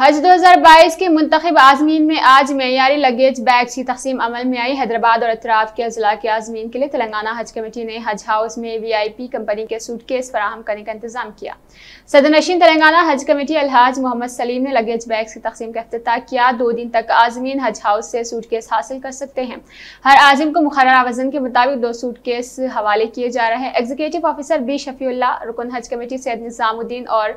हज 2022 के मुंतब आजमीन में आज मैारी लगेज बैग की तकसीम अमल में आई हैदराबाद और अतराफ के अजला के आजमीन के लिए तेलंगाना हज कमेटी ने हज हाउस में वी आई पी कंपनी के सूट केस फराहम करने का इंतजाम किया सदर नशीन तेलंगाना हज कमेटी अलहाज मोहम्मद सलीम ने लगेज बैग की तकसीम का अफ्त किया दो दिन तक आजमीन हज हाउस से सूट केस हासिल कर सकते हैं हर आजम को मुखर वजन के मुताबिक दो सूट केस हवाले किए जा रहे हैं एग्जीक्यूटिव ऑफिसर बी शफील्ला रुकन हज कमेटी सैद निज़ामुद्दीन और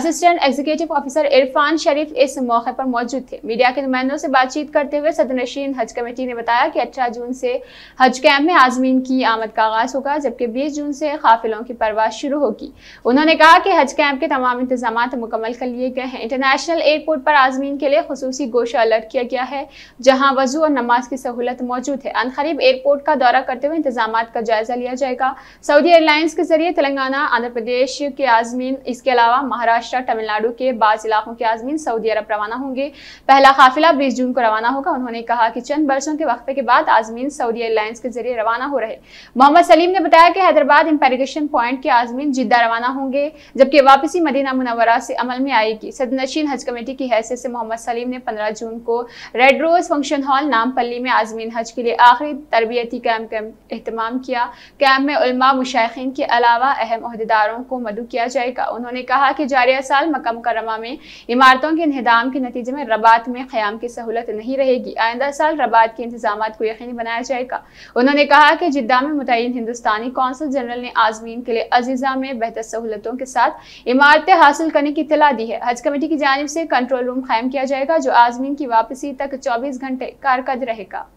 assistant executive officer Irfan Sharif Sharif इस मौके पर मौजूद थे मीडिया के नुमाइंदों से बातचीत करते हुए सदनशीन हज कमेटी ने बताया कि अठारह जून से हज कैंप में आजमीन की आमद का आगाज होगा जबकि बीस जून से काफिलों की परवाह शुरू होगी उन्होंने कहा कि हज कैंप के तमाम इंतजाम मुकम्मल कर लिए गए हैं इंटरनेशनल एयरपोर्ट पर आजमीन के लिए खसूसी गोशा अलर्ट किया गया है जहाँ वजू और नमाज की सहूलत मौजूद है अनखरीब एयरपोर्ट का दौरा करते हुए इंतजाम का जायजा लिया जाएगा सऊदी एयरलाइंस के जरिए तेलंगाना आंध्र प्रदेश के आजमीन इसके अलावा महाराष्ट्र तमिलनाडु के बाद इलाकों के आजमीन सऊदी अरब रवाना होंगे पहला काफिला बीस जून को रवाना होगा उन्होंने कहा कि चंद बरसों के वक्त के बाद आजमीन सऊदी एयरलाइंस के जरिए रवाना हो रहे मोहम्मद सलीम ने बताया कि हैदराबाद इम्पेरिगेशन पॉइंट के आजमीन जिद्दा रवाना होंगे जबकि वापसी मदीना मुनवरा से अमल में आएगी सदनशीन हज कमेटी की हैसियत से मोहम्मद सलीम ने पंद्रह जून को red rose function hall Nampally में आजमीन हज के लिए आखिरी तरबियती कैम्प का अहतमाम किया कैम्प में उलमा मुशाइन के अलावा अहम अहदेदारों को मदू किया जाएगा उन्होंने कहा कि जारिया साल मक्का मुकरमा में इमारतों के इनहदाम के नतीजे में रबात में क़्याम की सहूलत नहीं रहेगी आइंदा साल रबात के इंतजाम को यकीनी बनाया जाएगा उन्होंने कहा कि जिद्दा में मुतन हिंदुस्तानी कौंसल जनरल ने आजमीन के लिए अजीज़ा में बेहतर सहूलतों के साथ इमारतें हासिल करने की इतला दी है हज कमेटी की जानब से कंट्रोल रूम कायम किया जाएगा जो आजमीन की वापसी तक चौबीस घंटे कारकद रहेगा